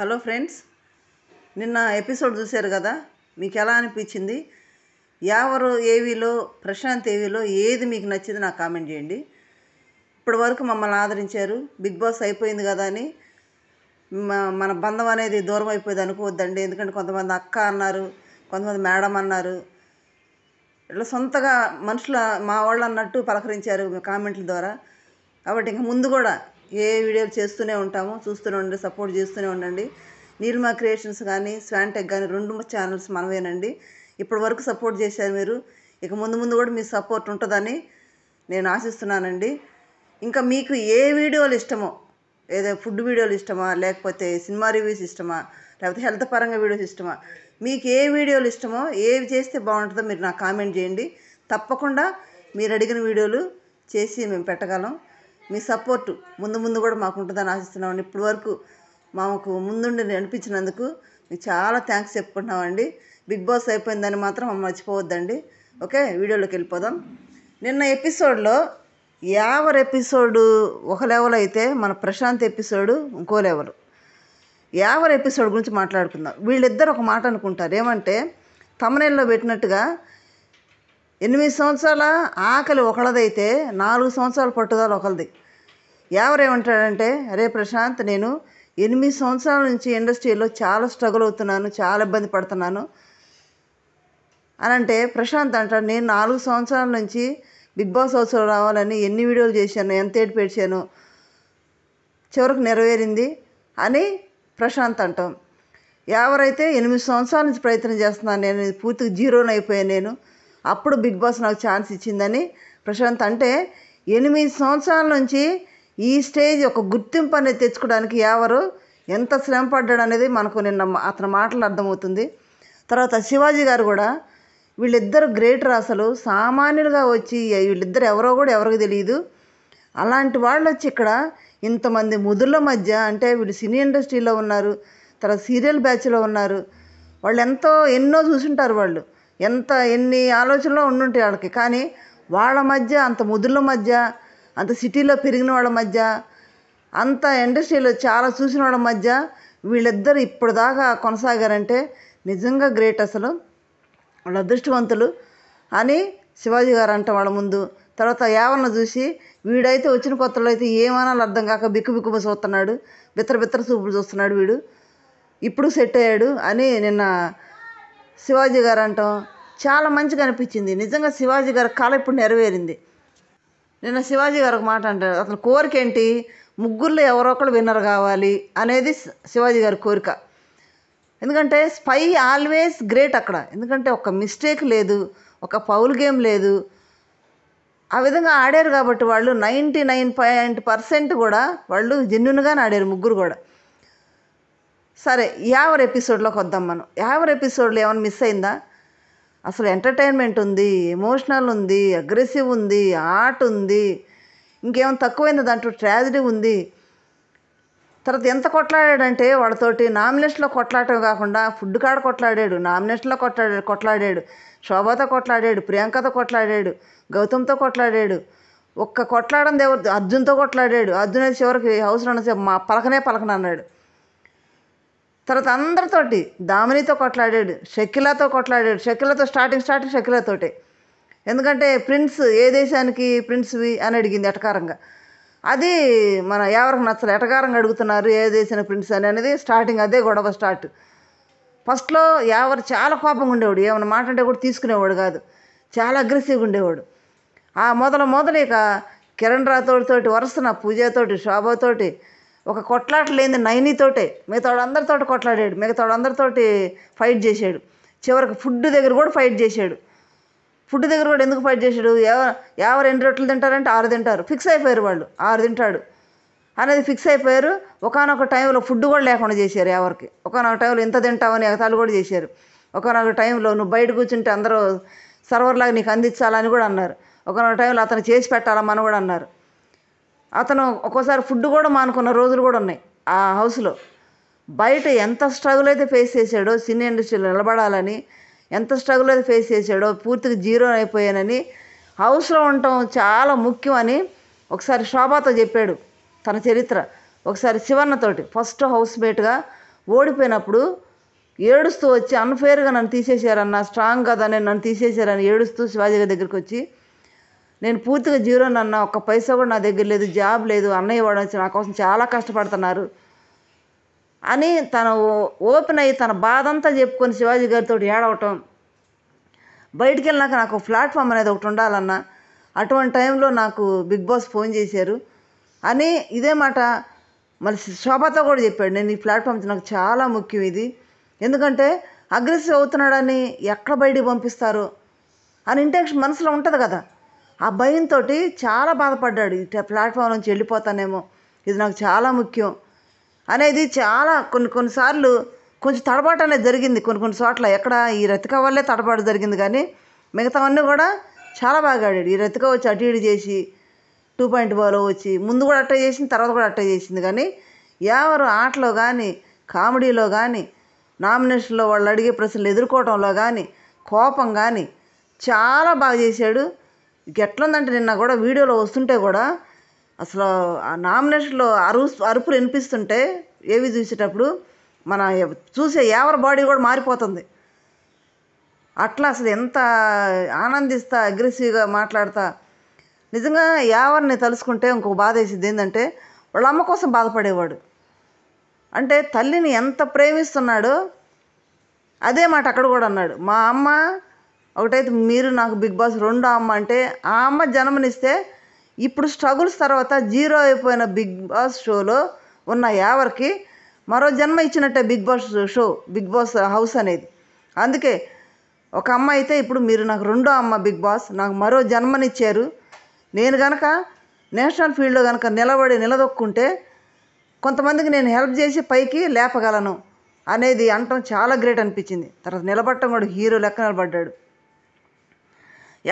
hello friends నిన్న episode చూశారు కదా మీకు ఎలా అనిపించింది ఎవరు ఏవీలో ప్రశాంత్ ఏవీలో ఏది మీకు నచ్చింది నాకు కామెంట్ చేయండి ఇప్పటి వరకు మమ్మల్ని ఆదరించారు బిగ్ బాస్ అయిపోయింది కదా అని మన బంధం అనేది దూరం అయిపోయింది అనుకోవద్దండి ఎందుకంటే కొంతమంది అక్క అన్నారు కొంతమంది మేడం అన్నారు ఇట్లా సొంతగా మనుషుల మా వాళ్ళు అన్నట్టు పలకరించారు కామెంట్ల ద్వారా కాబట్టి ఇంకా ముందు కూడా ఏ వీడియోలు చేస్తూనే ఉంటాము చూస్తూనే ఉండండి సపోర్ట్ చేస్తూనే ఉండండి నిర్మా క్రియేషన్స్ కానీ స్వాంటెక్ కానీ రెండు ఛానల్స్ మనవేనండి ఇప్పటి వరకు సపోర్ట్ చేశారు మీరు ఇక ముందు ముందు కూడా మీ సపోర్ట్ ఉంటుందని నేను ఆశిస్తున్నానండి ఇంకా మీకు ఏ వీడియోలు ఇష్టమో ఏదో ఫుడ్ వీడియోలు ఇష్టమా లేకపోతే సినిమా రివ్యూస్ ఇష్టమా లేకపోతే హెల్త్ పరంగా వీడియోస్ ఇష్టమా మీకు ఏ వీడియోలు ఇష్టమో ఏవి చేస్తే బాగుంటుందో మీరు నాకు కామెంట్ చేయండి తప్పకుండా మీరు అడిగిన వీడియోలు చేసి మేము పెట్టగలం మీ సపోర్టు ముందు ముందు కూడా మాకు ఉంటుందని ఆశిస్తున్నామండి ఇప్పటి వరకు మాకు ముందుండి నడిపించినందుకు మీకు చాలా థ్యాంక్స్ చెప్పుకుంటున్నామండి బిగ్ బాస్ అయిపోయిందని మాత్రం మర్చిపోవద్దండి ఓకే వీడియోలోకి వెళ్ళిపోదాం నిన్న ఎపిసోడ్లో యావర్ ఎపిసోడు ఒక లెవెల్ అయితే మన ప్రశాంత్ ఎపిసోడు ఇంకో లెవెల్ యావర్ ఎపిసోడ్ గురించి మాట్లాడుకుందాం వీళ్ళిద్దరు ఒక మాట అనుకుంటారు ఏమంటే తమనేల్లో పెట్టినట్టుగా ఎనిమిది సంవత్సరాల ఆకలి ఒకళ్ళదైతే నాలుగు సంవత్సరాల పట్టుదల ఒకళ్ళది ఎవరేమంటాడంటే అరే ప్రశాంత్ నేను ఎనిమిది సంవత్సరాల నుంచి ఇండస్ట్రీలో చాలా స్ట్రగుల్ అవుతున్నాను చాలా ఇబ్బంది పడుతున్నాను అని అంటే ప్రశాంత్ అంటాడు నేను నాలుగు సంవత్సరాల నుంచి బిగ్ బాస్ హౌస్లో రావాలని ఎన్ని వీడియోలు చేశాను ఎంత ఏడు పెడిచాను చివరకు నెరవేరింది అని ప్రశాంత్ అంటాం ఎవరైతే ఎనిమిది సంవత్సరాల నుంచి ప్రయత్నం చేస్తున్నాను నేను పూర్తిగా జీరోనైపోయాను నేను అప్పుడు బిగ్ బాస్ నాకు ఛాన్స్ ఇచ్చిందని ప్రశాంత్ అంటే ఎనిమిది సంవత్సరాల నుంచి ఈ స్టేజ్ ఒక గుర్తింపు అనేది తెచ్చుకోవడానికి ఎవరు ఎంత శ్రమ పడ్డాడు అనేది మనకు నిన్న అతని మాటలు అర్థమవుతుంది తర్వాత శివాజీ గారు కూడా వీళ్ళిద్దరు గ్రేటర్ అసలు సామాన్యులుగా వచ్చి వీళ్ళిద్దరు ఎవరో కూడా ఎవరికి తెలియదు అలాంటి వాళ్ళు వచ్చి ఇక్కడ ఇంతమంది ముదుల మధ్య అంటే వీళ్ళు సినీ ఇండస్ట్రీలో ఉన్నారు తర్వాత సీరియల్ బ్యాచ్లో ఉన్నారు వాళ్ళు ఎంతో ఎన్నో చూసుంటారు వాళ్ళు ఎంత ఎన్ని ఆలోచనలో ఉండుంటాయి వాళ్ళకి కానీ వాళ్ళ మధ్య అంత ముదుల మధ్య అంత సిటీలో పెరిగిన వాళ్ళ మధ్య అంత ఇండస్ట్రీలో చాలా చూసిన వాళ్ళ మధ్య వీళ్ళిద్దరు ఇప్పటిదాకా కొనసాగారంటే నిజంగా గ్రేట్ అసలు వాళ్ళ అదృష్టవంతులు అని శివాజీ గారు అంట వాళ్ళ ముందు తర్వాత యావన్న చూసి వీడైతే వచ్చిన కొత్తలో అయితే ఏమైనా అర్థం కాక బిక్కు బిక్కుమ చూస్తున్నాడు బిత్తర బిత్తర చూపులు చూస్తున్నాడు వీడు ఇప్పుడు సెట్ అయ్యాడు అని నిన్న శివాజీ గారు అంటాం చాలా మంచిగా అనిపించింది నిజంగా శివాజీ గారి కళ ఇప్పుడు నెరవేరింది నిన్న శివాజీ గారు ఒక మాట అంటారు అతని కోరిక ఏంటి ముగ్గురులో ఎవరో ఒకరు విన్నర్ కావాలి అనేది శివాజీ గారి కోరిక ఎందుకంటే స్పై ఆల్వేస్ గ్రేట్ అక్కడ ఎందుకంటే ఒక మిస్టేక్ లేదు ఒక పౌల్ గేమ్ లేదు ఆ విధంగా ఆడారు కాబట్టి వాళ్ళు నైంటీ నైన్ పాయింట్ పర్సెంట్ కూడా వాళ్ళు జెన్యున్గానే ఆడారు ముగ్గురు కూడా సరే యావర్ ఎపిసోడ్లో కొద్దాం మనం యావర్ ఎపిసోడ్లో ఏమైనా మిస్ అయిందా అసలు ఎంటర్టైన్మెంట్ ఉంది ఎమోషనల్ ఉంది అగ్రెసివ్ ఉంది ఆర్ట్ ఉంది ఇంకేమైనా తక్కువైంది దాంట్లో ట్రాజడీ ఉంది తర్వాత ఎంత కొట్లాడాడంటే వాడితోటి నామినేషన్లో కొట్లాడటం కాకుండా ఫుడ్ కాడ కొట్లాడాడు నామినేషన్లో కొట్లాడాడు కొట్లాడాడు శోభతో కొట్లాడాడు ప్రియాంకతో కొట్లాడాడు గౌతమ్తో కొట్లాడాడు ఒక్క కొట్లాడడం ఎవరు అర్జున్తో కొట్లాడాడు అర్జున్ చివరికి అవసరం మా పలకనే పలకనన్నాడు తర్వాత అందరితోటి దామినితో కొట్లాడాడు షకిలాతో కొట్లాడాడు షకిలతో స్టార్టింగ్ స్టార్టింగ్ షకిలాతోటే ఎందుకంటే ప్రిన్స్ ఏ దేశానికి ప్రిన్స్వి అని అడిగింది ఎటకారంగా అది మన ఎవరికి నచ్చలే ఎటకారంగా అడుగుతున్నారు ఏ దేశానికి ప్రిన్స్ అని అనేది స్టార్టింగ్ అదే గొడవ స్టార్ట్ ఫస్ట్లో ఎవరు చాలా కోపంగా ఉండేవాడు ఏమైనా మాట అంటే కూడా తీసుకునేవాడు కాదు చాలా అగ్రెసివ్గా ఉండేవాడు ఆ మొదల మొదలు ఇక కిరణ్ రాథోడ్తోటి వరుసన పూజతోటి శోభతోటి ఒక కొట్లాట లేని నైనీతోటే మిగతాడు అందరితోటి కొట్లాడాడు మిగతాడు అందరితోటి ఫైట్ చేశాడు చివరికి ఫుడ్ దగ్గర కూడా ఫైట్ చేశాడు ఫుడ్ దగ్గర కూడా ఎందుకు ఫైట్ చేశాడు ఎవరు ఎవరు ఎన్ని రొట్టెలు తింటారంటే ఆరు తింటారు ఫిక్స్ అయిపోయారు వాళ్ళు ఆరు తింటాడు అనేది ఫిక్స్ అయిపోయారు ఒకనొక టైంలో ఫుడ్ కూడా లేకుండా చేశారు ఎవరికి ఒకనొక టైంలో ఇంత తింటామని ఎగతాలు కూడా చేశారు ఒకనొక టైంలో నువ్వు బయట కూర్చుంటే అందరూ సర్వర్లాగా నీకు అందించాలని కూడా అన్నారు ఒకనొక టైంలో అతను చేసి పెట్టాలమ్మని కూడా అన్నారు అతను ఒక్కోసారి ఫుడ్ కూడా మానుకున్న రోజులు కూడా ఉన్నాయి ఆ హౌస్లో బయట ఎంత స్ట్రగుల్ అయితే ఫేస్ చేశాడో సినీ ఇండస్ట్రీలో నిలబడాలని ఎంత స్ట్రగుల్ అయితే ఫేస్ చేశాడో పూర్తిగా జీరో అయిపోయానని హౌస్లో ఉండటం చాలా ముఖ్యం అని ఒకసారి శోభాతో చెప్పాడు తన చరిత్ర ఒకసారి శివన్నతోటి ఫస్ట్ హౌస్ మేట్గా ఓడిపోయినప్పుడు ఏడుస్తూ వచ్చి అన్ఫేర్గా నన్ను తీసేశారన్న స్ట్రాంగ్ కదని నన్ను తీసేశారని ఏడుస్తూ శివాజీ గారి దగ్గరికి వచ్చి నేను పూర్తిగా జీరో అన్న ఒక్క పైసా కూడా నా దగ్గర లేదు జాబ్ లేదు అన్నయ్య వాడు వచ్చి నా కోసం చాలా కష్టపడుతున్నారు అని తను ఓపెన్ అయ్యి తన బాధ అంతా చెప్పుకొని శివాజీ గారితో ఏడవటం బయటికి వెళ్ళినాక నాకు ప్లాట్ఫామ్ అనేది ఒకటి ఉండాలన్న అటువంటి టైంలో నాకు బిగ్ బాస్ ఫోన్ చేశారు అని ఇదే మాట మళ్ళీ శోభతో కూడా చెప్పాడు నేను ఈ ప్లాట్ఫామ్ నాకు చాలా ముఖ్యం ఇది ఎందుకంటే అగ్రెసివ్ అవుతున్నాడని ఎక్కడ బయటికి పంపిస్తారు అని ఇంటెక్షన్ మనసులో ఉంటుంది కదా ఆ భయంతో చాలా బాధపడ్డాడు ఈ ప్లాట్ఫామ్ నుంచి వెళ్ళిపోతానేమో ఇది నాకు చాలా ముఖ్యం అనేది చాలా కొన్ని కొన్నిసార్లు కొంచెం తడబాటు అనేది జరిగింది కొన్ని కొన్ని చోట్ల ఎక్కడ ఈ రతిక వల్లే తడబాటు జరిగింది కానీ మిగతావన్నీ కూడా చాలా బాగా ఆడాడు ఈ రతిక వచ్చి అటు ఇటు చేసి టూ పాయింట్ బాలో వచ్చి ముందు కూడా అట్టే చేసింది తర్వాత కూడా అట్టే చేసింది కానీ ఎవరు ఆటలో కానీ కామెడీలో కానీ నామినేషన్లో వాళ్ళు అడిగే ప్రశ్నలు ఎదుర్కోవడంలో కానీ కోపం కానీ చాలా బాగా చేశాడు ఎట్లుందంటే నిన్న కూడా వీడియోలో వస్తుంటే కూడా అసలు ఆ నామినేషన్లో అరు అరుపులు వినిపిస్తుంటే ఏవి చూసేటప్పుడు మన చూసే ఎవరి బాడీ కూడా మారిపోతుంది అట్లా అసలు ఎంత ఆనందిస్తా అగ్రెసివ్గా మాట్లాడతా నిజంగా ఎవరిని తలుసుకుంటే ఇంకొక బాధ వేసింది ఏంటంటే వాళ్ళ అమ్మ కోసం బాధపడేవాడు అంటే తల్లిని ఎంత ప్రేమిస్తున్నాడో అదే మాట అక్కడ కూడా అన్నాడు మా అమ్మ ఒకటైతే మీరు నాకు బిగ్ బాస్ రెండు అమ్మ అంటే ఆ అమ్మ జన్మనిస్తే ఇప్పుడు స్ట్రగుల్స్ తర్వాత జీరో అయిపోయిన బిగ్ బాస్ షోలో ఉన్న యావర్కి మరో జన్మ ఇచ్చినట్టే Bigg Boss show Bigg Boss house అనేది అందుకే ఒక అమ్మ అయితే ఇప్పుడు మీరు నాకు రెండో అమ్మ బిగ్ బాస్ నాకు మరో జన్మనిచ్చారు నేను కనుక నేషనల్ ఫీల్డ్లో కనుక నిలబడి నిలదొక్కుంటే కొంతమందికి నేను హెల్ప్ చేసి పైకి లేపగలను అనేది అంటం చాలా గ్రేట్ అనిపించింది తర్వాత నిలబట్టం కూడా హీరో లెక్క నిలబడ్డాడు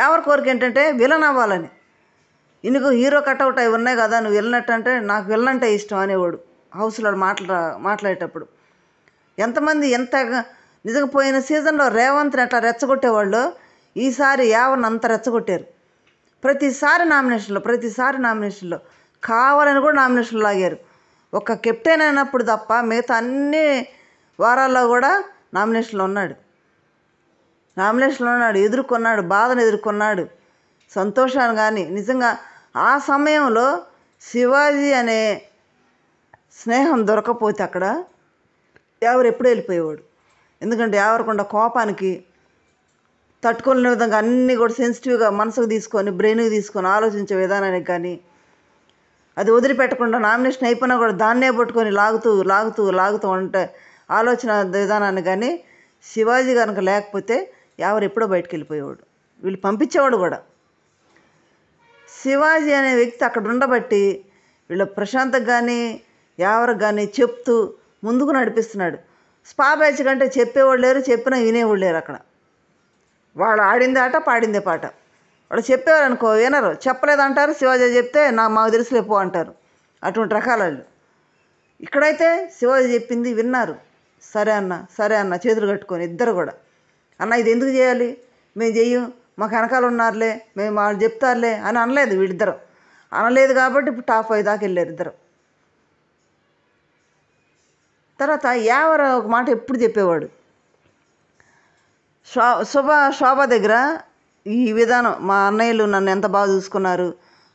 ఎవరి కోరిక ఏంటంటే విలన్ అవ్వాలని ఇందుకు హీరో కట్అవుట్ అవి ఉన్నాయి కదా నువ్వు వెళ్ళినట్టంటే నాకు వెళ్ళనంటే ఇష్టం అనేవాడు హౌస్లో మాట్లా మాట్లాడేటప్పుడు ఎంతమంది ఎంత నిజంగా పోయిన సీజన్లో రేవంత్ని అట్లా రెచ్చగొట్టేవాళ్ళు ఈసారి యావరిని అంత రెచ్చగొట్టారు ప్రతిసారి నామినేషన్లో ప్రతిసారి నామినేషన్లో కావాలని కూడా నామినేషన్లు లాగారు ఒక కెప్టెన్ అయినప్పుడు తప్ప మిగతా అన్ని వారాల్లో కూడా నామినేషన్లో ఉన్నాడు నామినేషన్లో ఉన్నాడు ఎదుర్కొన్నాడు బాధను ఎదుర్కొన్నాడు సంతోషాన్ని కానీ నిజంగా ఆ సమయంలో శివాజీ అనే స్నేహం దొరకపోతే అక్కడ ఎవరు ఎప్పుడు వెళ్ళిపోయేవాడు ఎందుకంటే ఎవరికుండా కోపానికి తట్టుకోలేని విధంగా అన్నీ కూడా సెన్సిటివ్గా మనసుకు తీసుకొని బ్రెయిన్కి తీసుకొని ఆలోచించే విధానానికి కానీ అది వదిలిపెట్టకుండా నామినేషన్ అయిపోయినా కూడా దాన్నే పట్టుకొని లాగుతూ లాగుతూ లాగుతూ ఉంటే ఆలోచన విధానాన్ని కానీ శివాజీ కనుక లేకపోతే ఎవరు ఎప్పుడో బయటకు వెళ్ళిపోయేవాడు వీళ్ళు పంపించేవాడు కూడా శివాజీ అనే వ్యక్తి అక్కడ ఉండబట్టి వీళ్ళ ప్రశాంతకు కానీ ఎవరికి కానీ చెప్తూ ముందుకు నడిపిస్తున్నాడు స్పా బ్యాచ్ కంటే చెప్పేవాళ్ళు లేరు చెప్పినా వినేవాళ్ళు లేరు అక్కడ వాళ్ళు ఆడింది ఆట పాడిందే పాట వాళ్ళు చెప్పేవారు అనుకో వినరు చెప్పలేదంటారు శివాజీ చెప్తే నా మాకు తెలిసిలేపో అంటారు అటువంటి రకాల వాళ్ళు ఇక్కడైతే శివాజీ చెప్పింది విన్నారు సరే అన్న సరే అన్న చేతులు కట్టుకొని ఇద్దరు కూడా అన్న ఇది ఎందుకు చేయాలి మేము చెయ్యం మాకు వెనకాల ఉన్నారులే మేము వాళ్ళు చెప్తారులే అని అనలేదు వీళ్ళిద్దరు అనలేదు కాబట్టి ఇప్పుడు టాప్ ఫైవ్ దాకా వెళ్ళారు ఇద్దరు తర్వాత యావర ఒక మాట ఎప్పుడు చెప్పేవాడు శో శోభ శోభ దగ్గర ఈ విధానం మా అన్నయ్యలు నన్ను ఎంత బాగా చూసుకున్నారు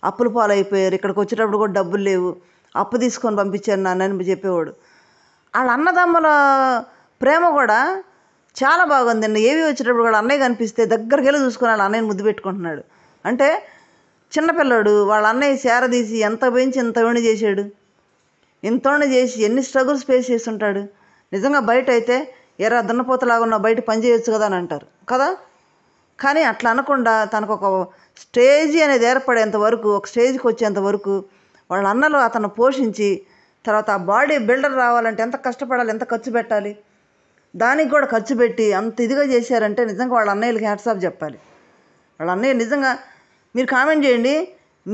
అప్పులు పాలైపోయారు ఇక్కడికి వచ్చేటప్పుడు కూడా డబ్బులు లేవు అప్పు తీసుకొని పంపించారు నాన్న చెప్పేవాడు వాళ్ళ అన్నదమ్ముల ప్రేమ కూడా చాలా బాగుంది అండి ఏవి వచ్చేటప్పుడు కూడా అన్నయ్య కనిపిస్తే దగ్గరికి వెళ్ళి చూసుకున్నాడు అన్నయ్యని ముద్దు పెట్టుకుంటున్నాడు అంటే చిన్నపిల్లాడు వాళ్ళ అన్నయ్య తీసి ఎంత పోయించి ఇంత వేణి చేశాడు ఇంతోండి చేసి ఎన్ని స్ట్రగుల్స్ ఫేస్ చేస్తుంటాడు నిజంగా బయట అయితే ఎరా దున్నపోతలాగా ఉన్న బయట పని చేయొచ్చు కదా అని అంటారు కదా కానీ అట్లా అనకుండా తనకు ఒక స్టేజ్ అనేది ఏర్పడేంత వరకు ఒక స్టేజ్కి వచ్చేంత వరకు వాళ్ళ అన్నలు అతను పోషించి తర్వాత ఆ బాడీ బిల్డర్ రావాలంటే ఎంత కష్టపడాలి ఎంత ఖర్చు పెట్టాలి దానికి కూడా ఖర్చు పెట్టి అంత ఇదిగా చేశారంటే నిజంగా వాళ్ళ అన్నయ్యలకి హ్యాట్సాప్ చెప్పాలి వాళ్ళ అన్నయ్య నిజంగా మీరు కామెంట్ చేయండి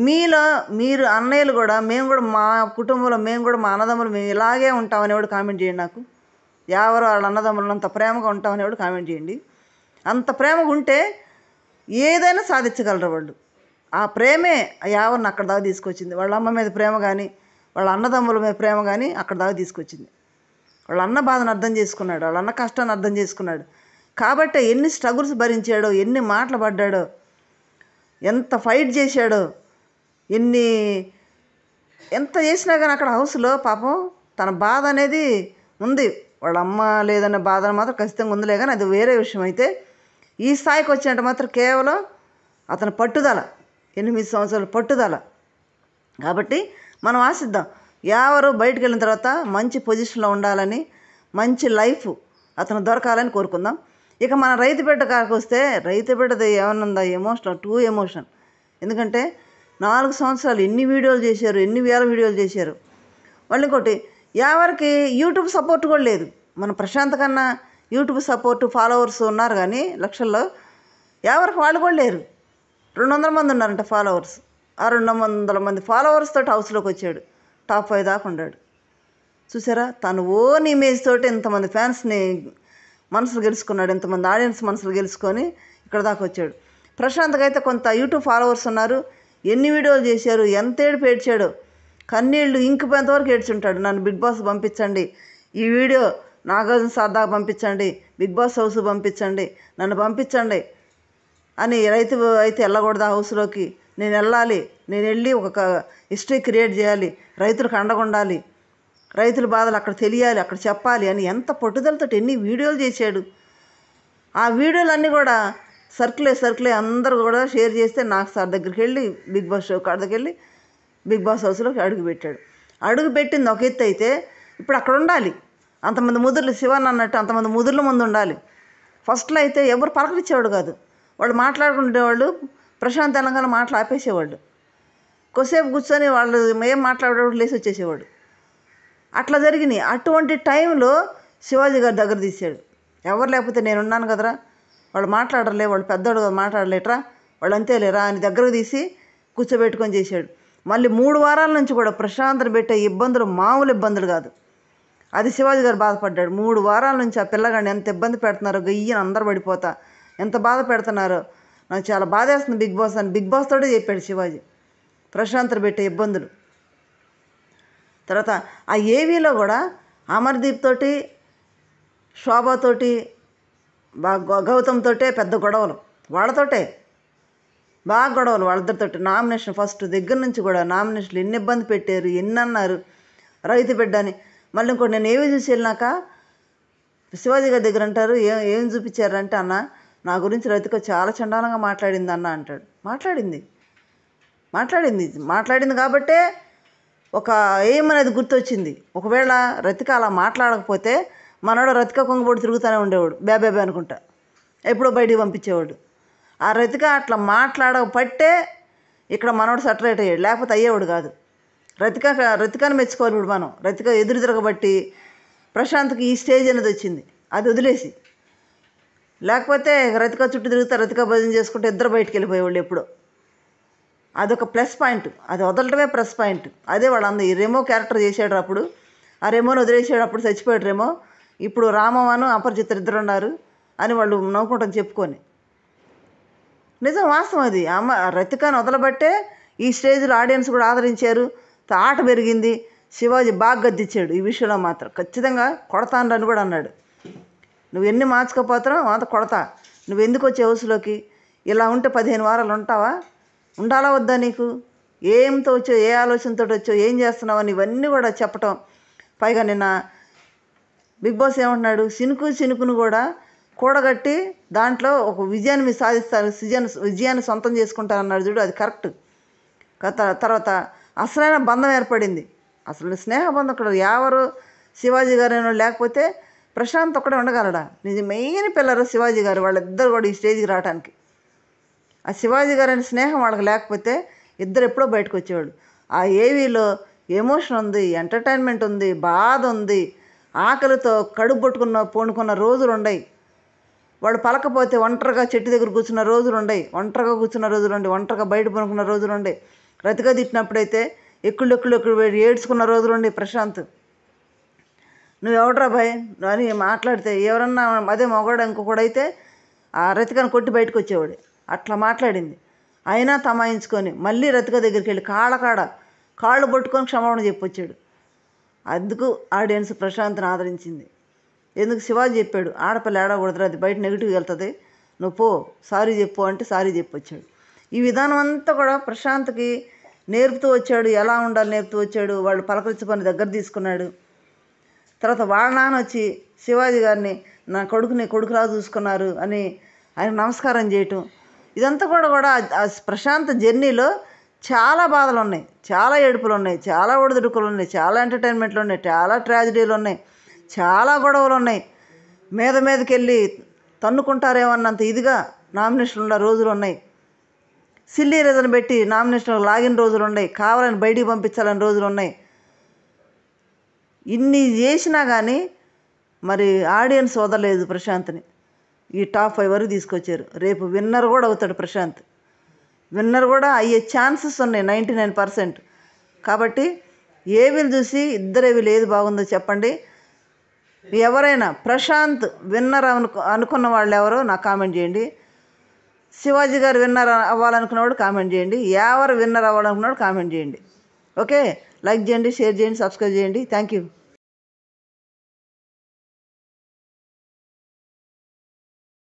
మీలో మీరు అన్నయ్యలు కూడా మేము కూడా మా కుటుంబంలో మేము కూడా మా అన్నదమ్ములు మేము ఇలాగే ఉంటామని కూడా కామెంట్ చేయండి నాకు ఎవరు వాళ్ళ అన్నదమ్ములు అంత ప్రేమగా ఉంటామని కూడా కామెంట్ చేయండి అంత ప్రేమగా ఉంటే ఏదైనా సాధించగలరు వాళ్ళు ఆ ప్రేమే ఎవరిని అక్కడ దాకా తీసుకొచ్చింది వాళ్ళ అమ్మ మీద ప్రేమ కానీ వాళ్ళ అన్నదమ్ముల మీద ప్రేమ కానీ అక్కడ దాకా తీసుకొచ్చింది వాళ్ళ అన్న బాధను అర్థం చేసుకున్నాడు వాళ్ళ అన్న కష్టాన్ని అర్థం చేసుకున్నాడు కాబట్టి ఎన్ని స్ట్రగుల్స్ భరించాడో ఎన్ని మాటలు పడ్డాడో ఎంత ఫైట్ చేశాడో ఎన్ని ఎంత చేసినా కానీ అక్కడ హౌస్లో పాపం తన బాధ అనేది ఉంది వాళ్ళ అమ్మ లేదన్న బాధ మాత్రం ఖచ్చితంగా ఉందిలే కానీ అది వేరే విషయం అయితే ఈ స్థాయికి వచ్చినట్టు మాత్రం కేవలం అతను పట్టుదల ఎనిమిది సంవత్సరాలు పట్టుదల కాబట్టి మనం ఆశిద్దాం ఎవరు బయటకు వెళ్ళిన తర్వాత మంచి పొజిషన్లో ఉండాలని మంచి లైఫ్ అతను దొరకాలని కోరుకుందాం ఇక మన రైతు బిడ్డ కాకొస్తే రైతు బిడ్డది ఏమన్నా ఎమోషనల్ టూ ఎమోషన్ ఎందుకంటే నాలుగు సంవత్సరాలు ఎన్ని వీడియోలు చేశారు ఎన్ని వేల వీడియోలు చేశారు వాళ్ళు ఇంకోటి ఎవరికి యూట్యూబ్ సపోర్ట్ కూడా లేదు మన ప్రశాంత్ కన్నా యూట్యూబ్ సపోర్ట్ ఫాలోవర్స్ ఉన్నారు కానీ లక్షల్లో ఎవరికి వాళ్ళు కూడా లేరు రెండు వందల మంది ఉన్నారంట ఫాలోవర్స్ ఆ రెండు వందల మంది ఫాలోవర్స్ తోటి హౌస్లోకి వచ్చాడు టాప్ ఫైవ్ దాకా ఉన్నాడు చూసారా తన ఓన్ ఇమేజ్ తోటి ఇంతమంది ఫ్యాన్స్ని మనసులు గెలుచుకున్నాడు ఇంతమంది ఆడియన్స్ మనసులు గెలుచుకొని ఇక్కడ దాకా వచ్చాడు ప్రశాంత్కి అయితే కొంత యూట్యూబ్ ఫాలోవర్స్ ఉన్నారు ఎన్ని వీడియోలు చేశారు ఎంత ఏడుపు ఏడ్చాడు కన్నీళ్ళు ఇంకిపోయేంత వరకు ఏడ్చుంటాడు నన్ను బిగ్ బాస్ పంపించండి ఈ వీడియో నాగార్జున సార్ దాకా పంపించండి బిగ్ బాస్ హౌస్ పంపించండి నన్ను పంపించండి అని రైతు అయితే వెళ్ళకూడదు ఆ హౌస్లోకి నేను వెళ్ళాలి నేను వెళ్ళి ఒక హిస్టరీ క్రియేట్ చేయాలి రైతులకు అండగుండాలి రైతుల బాధలు అక్కడ తెలియాలి అక్కడ చెప్పాలి అని ఎంత పట్టుదలతో ఎన్ని వీడియోలు చేశాడు ఆ వీడియోలన్నీ కూడా సర్కులే సర్కులే అందరూ కూడా షేర్ చేస్తే నాకు సార్ దగ్గరికి వెళ్ళి బిగ్ బాస్ షో కాడ దగ్గరికి వెళ్ళి బిగ్ బాస్ హౌస్లోకి అడుగు పెట్టాడు అడుగు పెట్టింది ఒక ఎత్తు అయితే ఇప్పుడు అక్కడ ఉండాలి అంతమంది ముదుర్లు శివాన్ అన్నట్టు అంతమంది ముదుర్ల ముందు ఉండాలి ఫస్ట్లో అయితే ఎవరు పలకరించేవాడు కాదు వాళ్ళు మాట్లాడుకునేవాళ్ళు ప్రశాంత్ అనగానే మాటలు ఆపేసేవాడు కొసేపు కూర్చొని వాళ్ళు ఏం మాట్లాడేవాడు లేచి వచ్చేసేవాడు అట్లా జరిగినాయి అటువంటి టైంలో శివాజీ గారు దగ్గర తీసాడు ఎవరు లేకపోతే నేను ఉన్నాను కదరా వాళ్ళు మాట్లాడలే వాళ్ళు పెద్దోడు మాట్లాడలేట్రా వాళ్ళు అంతే లేరా అని దగ్గరకు తీసి కూర్చోబెట్టుకొని చేశాడు మళ్ళీ మూడు వారాల నుంచి కూడా ప్రశాంతను పెట్టే ఇబ్బందులు మామూలు ఇబ్బందులు కాదు అది శివాజీ గారు బాధపడ్డాడు మూడు వారాల నుంచి ఆ పిల్లగాడిని ఎంత ఇబ్బంది పెడుతున్నారో గయ్యని అందరు పడిపోతా ఎంత బాధ పెడుతున్నారో నాకు చాలా బాధేస్తుంది బిగ్ బాస్ అని బిగ్ బాస్ తోటే చెప్పాడు శివాజీ ప్రశాంత్ పెట్టే ఇబ్బందులు తర్వాత ఆ ఏవీలో కూడా అమర్దీప్ తోటి శోభతోటి బాగా గౌతమ్ తోటే పెద్ద గొడవలు వాళ్ళతోటే బాగా గొడవలు వాళ్ళిద్దరితో నామినేషన్ ఫస్ట్ దగ్గర నుంచి కూడా నామినేషన్లు ఎన్ని ఇబ్బంది పెట్టారు ఎన్ని అన్నారు రైతు బిడ్డ అని మళ్ళీ ఇంకోటి నేను ఏవి చూసి వెళ్ళినాక శివాజీ గారి దగ్గర అంటారు ఏం ఏం చూపించారంటే అన్న నా గురించి రతిక చాలా చండాలంగా మాట్లాడింది అన్న అంటాడు మాట్లాడింది మాట్లాడింది మాట్లాడింది కాబట్టే ఒక ఎయిమ్ అనేది గుర్తొచ్చింది ఒకవేళ రతిక అలా మాట్లాడకపోతే మనోడు రతిక కొంగబోడు తిరుగుతూనే ఉండేవాడు బేబేబే అనుకుంటా ఎప్పుడో బయటికి పంపించేవాడు ఆ రతిక అట్లా మాట్లాడకపట్టే ఇక్కడ మనోడు సటరేట్ అయ్యాడు లేకపోతే అయ్యేవాడు కాదు రతిక రతికను మెచ్చుకోవాలి ఇప్పుడు మనం రతిక ఎదురు తిరగబట్టి ప్రశాంత్కి ఈ స్టేజ్ అనేది వచ్చింది అది వదిలేసి లేకపోతే రతిక చుట్టూ తిరుగుతా రతిక భోజనం చేసుకుంటే ఇద్దరు బయటికి వెళ్ళిపోయేవాళ్ళు ఎప్పుడో అదొక ప్లస్ పాయింట్ అది వదలటమే ప్లస్ పాయింట్ అదే వాళ్ళు అందరూ ఈ రెమో క్యారెక్టర్ చేసాడు అప్పుడు ఆ రెమోని వదిలేసాడు అప్పుడు చచ్చిపోయాడు రెమో ఇప్పుడు రామవాను అపరిచితులు ఇద్దరు ఉన్నారు అని వాళ్ళు నవ్వుకుంటాం చెప్పుకొని నిజం వాస్తవం అది అమ్మ రతికాను వదలబట్టే ఈ స్టేజ్లో ఆడియన్స్ కూడా ఆదరించారు ఆట పెరిగింది శివాజీ బాగా గద్దించాడు ఈ విషయంలో మాత్రం ఖచ్చితంగా కొడతాను అని కూడా అన్నాడు నువ్వు ఎన్ని మార్చుకోపోతున్నా వాత కొడతా నువ్వు ఎందుకు వచ్చే హౌస్లోకి ఇలా ఉంటే పదిహేను వారాలు ఉంటావా ఉండాలా వద్దా నీకు ఏంతో వచ్చో ఏ ఆలోచనతో వచ్చో ఏం చేస్తున్నావు అని ఇవన్నీ కూడా చెప్పటం పైగా నిన్న బిగ్ బాస్ ఏమంటున్నాడు సినుకు సినుకును కూడా కూడగట్టి దాంట్లో ఒక విజయాన్ని మీరు సాధిస్తారు విజయాన్ని విజయాన్ని సొంతం చేసుకుంటాను అన్నాడు చూడు అది కరెక్ట్ తర్వాత అసలైన బంధం ఏర్పడింది అసలు స్నేహ బంధం ఎవరు శివాజీ గారు లేకపోతే ప్రశాంత్ ఒక్కడే ఉండగలడా నిజమైన మెయిన్ పిల్లరు శివాజీ గారు వాళ్ళిద్దరు కూడా ఈ స్టేజ్కి రావడానికి ఆ శివాజీ గారు అనే స్నేహం వాళ్ళకి లేకపోతే ఇద్దరు ఎప్పుడో బయటకు వచ్చేవాళ్ళు ఆ ఏవీలో ఎమోషన్ ఉంది ఎంటర్టైన్మెంట్ ఉంది బాధ ఉంది ఆకలితో కడుపు పట్టుకున్న పూనుకున్న రోజులు ఉండయి వాడు పలకపోతే ఒంటరిగా చెట్టు దగ్గర కూర్చున్న రోజులు ఉండయి ఒంటరిగా కూర్చున్న రోజులు ఉండే ఒంటరిగా బయట పనుకున్న రోజులు ఉండే రతిగా తిట్టినప్పుడైతే ఎక్కుళ్ళు ఎక్కుళ్ళు ఎక్కులు ఏడ్చుకున్న రోజులు ఉండే ప్రశాంత్ నువ్వెవడ్రా భయ్ అని మాట్లాడితే ఎవరన్నా అదే మగవాడు ఇంకొకడైతే ఆ రతికను కొట్టి బయటకు వచ్చేవాడు అట్లా మాట్లాడింది అయినా తమాయించుకొని మళ్ళీ రతిక దగ్గరికి వెళ్ళి కాళ్ళ కాడ కాళ్ళు పట్టుకొని క్షమాపణ చెప్పొచ్చాడు అందుకు ఆడియన్స్ ప్రశాంత్ని ఆదరించింది ఎందుకు శివాజీ చెప్పాడు ఆడపిల్ల ఏడకూడదురా అది బయట నెగిటివ్ వెళ్తుంది నువ్వు పో సారీ చెప్పు అంటే సారీ చెప్పొచ్చాడు ఈ విధానం అంతా కూడా ప్రశాంత్కి నేర్పుతూ వచ్చాడు ఎలా ఉండాలి నేర్పుతూ వచ్చాడు వాళ్ళు పలకరించుకొని దగ్గర తీసుకున్నాడు తర్వాత వాళ్ళ నాన్న వచ్చి శివాజీ గారిని నా కొడుకుని కొడుకులా చూసుకున్నారు అని ఆయన నమస్కారం చేయటం ఇదంతా కూడా కూడా ఆ ప్రశాంత జర్నీలో చాలా బాధలు ఉన్నాయి చాలా ఏడుపులు ఉన్నాయి చాలా ఒడిదుడుకులు ఉన్నాయి చాలా ఎంటర్టైన్మెంట్లు ఉన్నాయి చాలా ట్రాజిడీలు ఉన్నాయి చాలా గొడవలు ఉన్నాయి మీద మీదకి వెళ్ళి తన్నుకుంటారేమన్నంత ఇదిగా నామినేషన్లు ఉన్న రోజులు ఉన్నాయి సిల్లీ రీజన్ పెట్టి నామినేషన్లు లాగిన రోజులు ఉన్నాయి కావాలని బయటికి పంపించాలని రోజులు ఉన్నాయి ఇన్ని చేసినా కానీ మరి ఆడియన్స్ వదలలేదు ప్రశాంత్ని ఈ టాప్ ఫైవ్ వరకు తీసుకొచ్చారు రేపు విన్నర్ కూడా అవుతాడు ప్రశాంత్ విన్నర్ కూడా అయ్యే ఛాన్సెస్ ఉన్నాయి నైంటీ నైన్ పర్సెంట్ కాబట్టి ఏవిలు చూసి ఇద్దరు ఏవిలు ఏది బాగుందో చెప్పండి ఎవరైనా ప్రశాంత్ విన్నర్ అనుకు అనుకున్న వాళ్ళు ఎవరో నాకు కామెంట్ చేయండి శివాజీ గారు విన్నర్ అవ్వాలనుకున్నవాడు కామెంట్ చేయండి ఎవరు విన్నర్ అవ్వాలనుకున్నవాడు కామెంట్ చేయండి ఓకే లైక్ చేయండి షేర్ చేయండి సబ్స్క్రైబ్ చేయండి థ్యాంక్ యూ